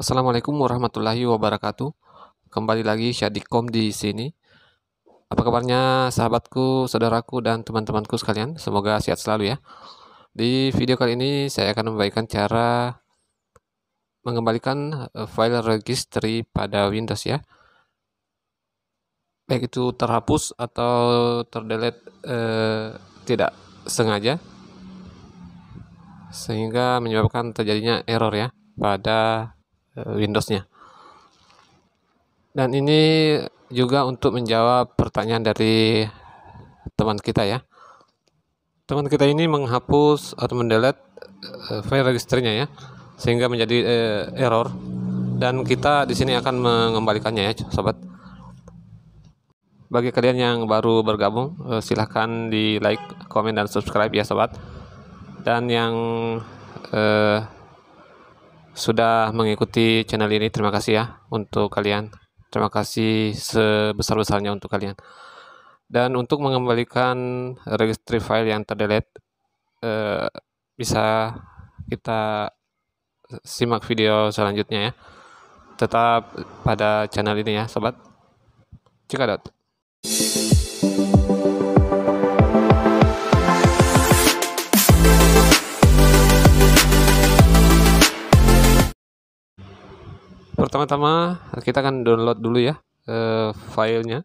Assalamualaikum warahmatullahi wabarakatuh. Kembali lagi Syadikom di sini. Apa kabarnya sahabatku, saudaraku, dan teman-temanku sekalian? Semoga sehat selalu ya. Di video kali ini saya akan membagikan cara mengembalikan eh, file registry pada Windows ya. Baik itu terhapus atau terdelete eh, tidak sengaja sehingga menyebabkan terjadinya error ya pada Eh, Windows-nya. Dan ini juga untuk menjawab pertanyaan dari teman kita ya. Teman kita ini menghapus atau mendelete eh, file registernya ya, sehingga menjadi eh, error. Dan kita di sini akan mengembalikannya ya, sobat. Bagi kalian yang baru bergabung, silahkan di like, komen, dan subscribe ya, sobat. Dan yang eh, sudah mengikuti channel ini. Terima kasih ya untuk kalian. Terima kasih sebesar-besarnya untuk kalian. Dan untuk mengembalikan registry file yang terdelete, eh, bisa kita simak video selanjutnya ya. Tetap pada channel ini ya, sobat. Cikadot. pertama-tama kita akan download dulu ya eh, filenya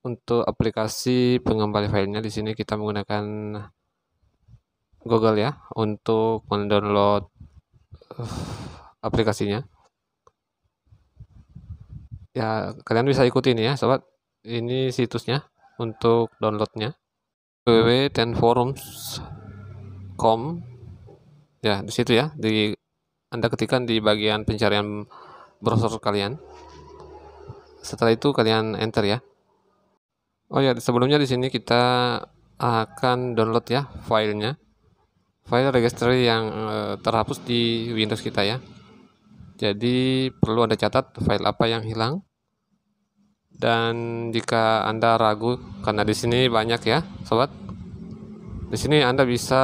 untuk aplikasi pengembali filenya di sini kita menggunakan Google ya untuk mendownload eh, aplikasinya ya kalian bisa ikutin ya sobat ini situsnya untuk downloadnya www.tenforums.com ya di situ ya di anda ketikkan di bagian pencarian browser kalian. Setelah itu kalian enter ya. Oh ya, sebelumnya di sini kita akan download ya filenya. File registry yang eh, terhapus di Windows kita ya. Jadi perlu Anda catat file apa yang hilang. Dan jika Anda ragu karena di sini banyak ya, sobat. Di sini Anda bisa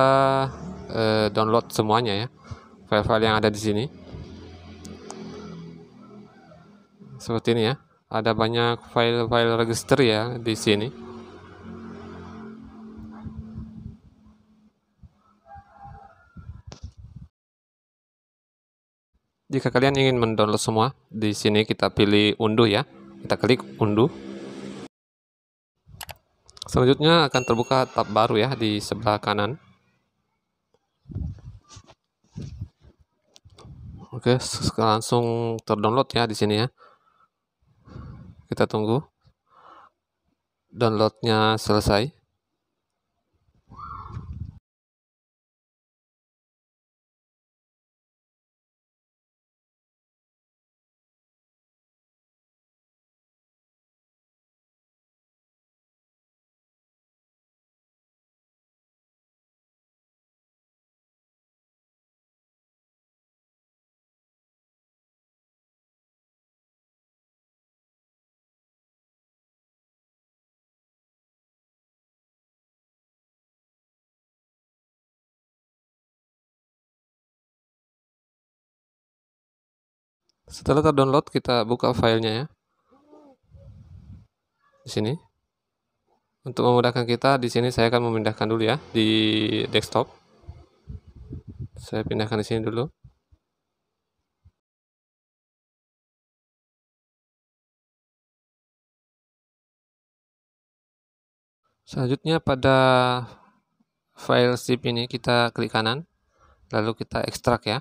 eh, download semuanya ya. File-file yang ada di sini. seperti ini ya ada banyak file-file register ya di sini jika kalian ingin mendownload semua di sini kita pilih unduh ya kita klik unduh selanjutnya akan terbuka tab baru ya di sebelah kanan oke langsung terdownload ya di sini ya kita tunggu downloadnya selesai Setelah terdownload, kita buka filenya ya. Di sini. Untuk memudahkan kita, di sini saya akan memindahkan dulu ya di desktop. Saya pindahkan di sini dulu. Selanjutnya pada file zip ini kita klik kanan, lalu kita ekstrak ya.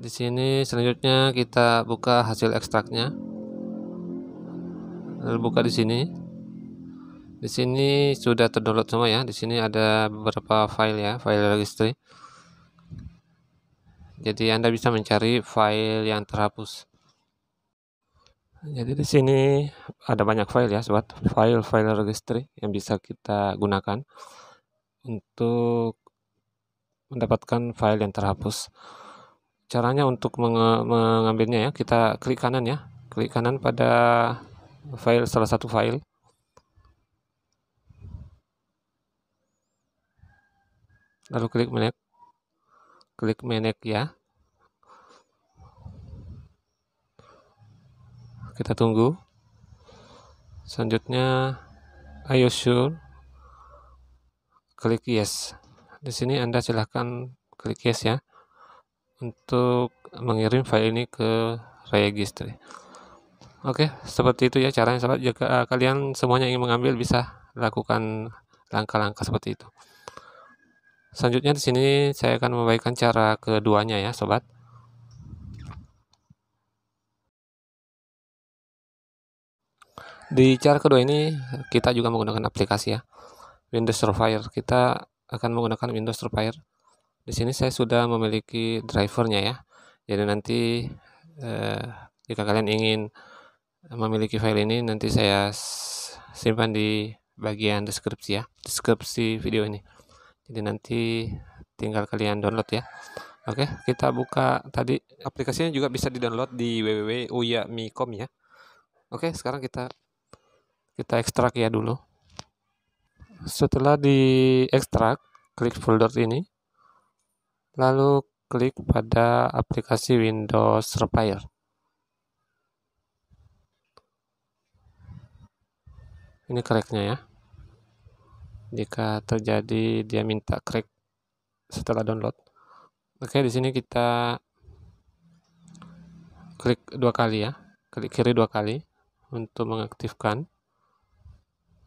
Di sini selanjutnya kita buka hasil ekstraknya. Lalu buka di sini. Di sini sudah terdownload semua ya. Di sini ada beberapa file ya, file registry. Jadi Anda bisa mencari file yang terhapus. Jadi di sini ada banyak file ya, sobat. File-file registry yang bisa kita gunakan untuk mendapatkan file yang terhapus caranya untuk menge- mengambilnya ya kita klik kanan ya klik kanan pada file salah satu file lalu klik menek klik menek ya kita tunggu selanjutnya ayo sure klik yes di sini anda silahkan klik yes ya untuk mengirim file ini ke registry. Oke, seperti itu ya caranya sahabat. Jika eh, kalian semuanya ingin mengambil bisa lakukan langkah-langkah seperti itu. Selanjutnya di sini saya akan membaikkan cara keduanya ya sobat. Di cara kedua ini kita juga menggunakan aplikasi ya. Windows Survivor. Kita akan menggunakan Windows Survivor di sini saya sudah memiliki drivernya ya jadi nanti eh, jika kalian ingin memiliki file ini nanti saya simpan di bagian deskripsi ya deskripsi video ini jadi nanti tinggal kalian download ya oke kita buka tadi aplikasinya juga bisa di download di www.uyami.com ya oke sekarang kita kita ekstrak ya dulu setelah di ekstrak klik folder ini lalu klik pada aplikasi Windows Repair. Ini cracknya ya. Jika terjadi dia minta crack setelah download. Oke, di sini kita klik dua kali ya. Klik kiri dua kali untuk mengaktifkan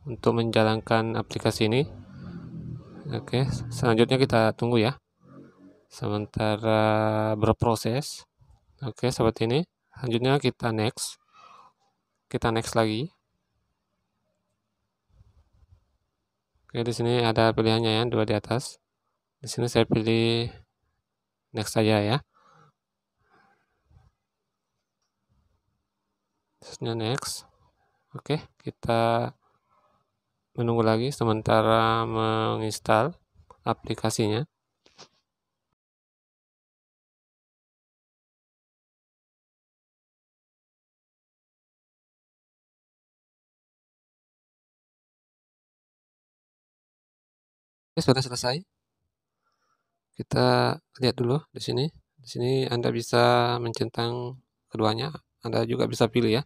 untuk menjalankan aplikasi ini. Oke, selanjutnya kita tunggu ya sementara berproses. Oke, seperti ini. Selanjutnya kita next. Kita next lagi. Oke, di sini ada pilihannya ya, dua di atas. Di sini saya pilih next saja ya. Terusnya next. Oke, kita menunggu lagi sementara menginstal aplikasinya. Oke, sudah selesai. Kita lihat dulu di sini. Di sini Anda bisa mencentang keduanya. Anda juga bisa pilih ya.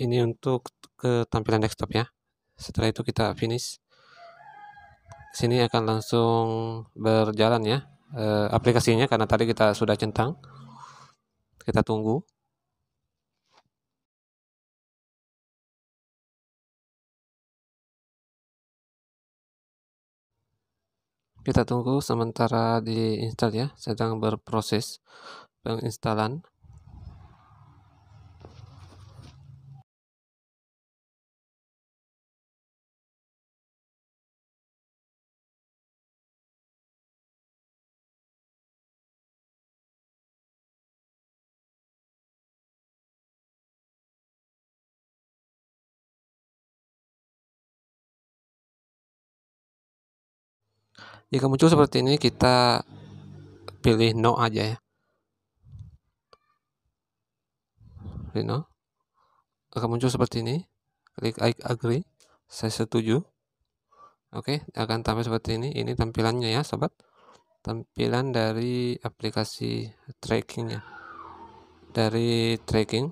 Ini untuk ke tampilan desktop ya. Setelah itu kita finish. Di sini akan langsung berjalan ya e, aplikasinya karena tadi kita sudah centang. Kita tunggu. kita tunggu sementara diinstal ya sedang berproses penginstalan Jika ya, muncul seperti ini, kita pilih no aja ya. Pilih no. Akan muncul seperti ini. Klik I agree. Saya setuju. Oke, akan tampil seperti ini. Ini tampilannya ya, sobat. Tampilan dari aplikasi trackingnya. Dari tracking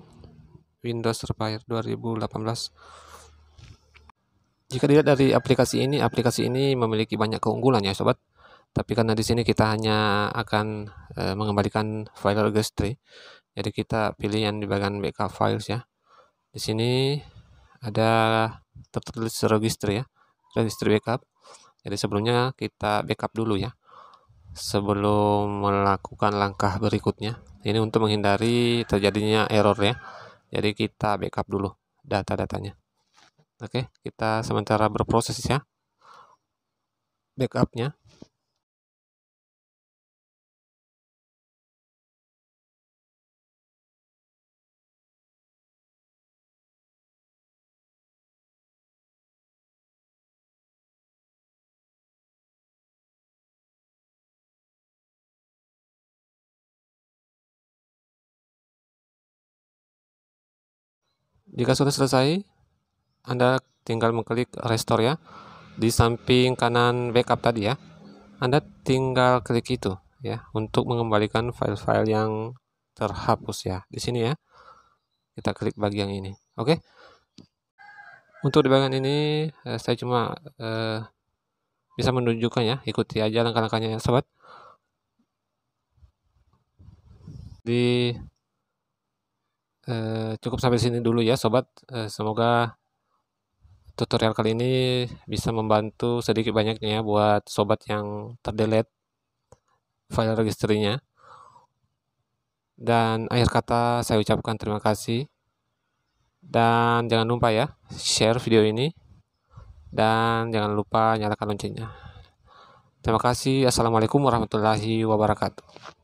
Windows Repair 2018. Jika dilihat dari aplikasi ini, aplikasi ini memiliki banyak keunggulan ya sobat. Tapi karena di sini kita hanya akan e, mengembalikan file registry, jadi kita pilih yang di bagian backup files ya. Di sini ada tertulis registry ya, registry backup. Jadi sebelumnya kita backup dulu ya. Sebelum melakukan langkah berikutnya. Ini untuk menghindari terjadinya error ya. Jadi kita backup dulu data-datanya. Oke, kita sementara berproses ya backupnya. Jika sudah selesai, anda tinggal mengklik restore ya. Di samping kanan backup tadi ya. Anda tinggal klik itu ya untuk mengembalikan file-file yang terhapus ya. Di sini ya. Kita klik bagian ini. Oke. Untuk di bagian ini eh, saya cuma uh, bisa menunjukkan ya ikuti aja langkah-langkahnya ya sobat di uh, cukup sampai sini dulu ya sobat uh, semoga tutorial kali ini bisa membantu sedikit banyaknya ya buat sobat yang terdelete file registrinya. Dan akhir kata saya ucapkan terima kasih. Dan jangan lupa ya, share video ini. Dan jangan lupa nyalakan loncengnya. Terima kasih. Assalamualaikum warahmatullahi wabarakatuh.